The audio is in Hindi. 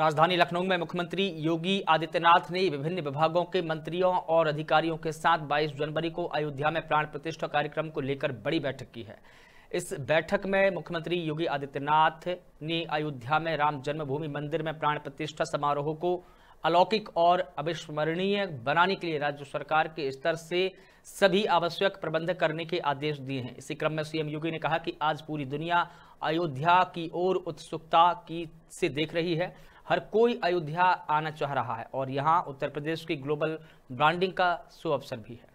राजधानी लखनऊ में मुख्यमंत्री योगी आदित्यनाथ ने विभिन्न विभागों के मंत्रियों और अधिकारियों के साथ 22 जनवरी को अयोध्या में प्राण प्रतिष्ठा कार्यक्रम को लेकर बड़ी बैठक की है इस बैठक में मुख्यमंत्री योगी आदित्यनाथ ने अयोध्या में राम जन्मभूमि मंदिर में प्राण प्रतिष्ठा समारोह को अलौकिक और अविस्मरणीय बनाने के लिए राज्य सरकार के स्तर से सभी आवश्यक प्रबंध करने के आदेश दिए हैं इसी क्रम में सीएम योगी ने कहा कि आज पूरी दुनिया अयोध्या की ओर उत्सुकता की से देख रही है हर कोई अयोध्या आना चाह रहा है और यहाँ उत्तर प्रदेश की ग्लोबल ब्रांडिंग का सुअवसर भी है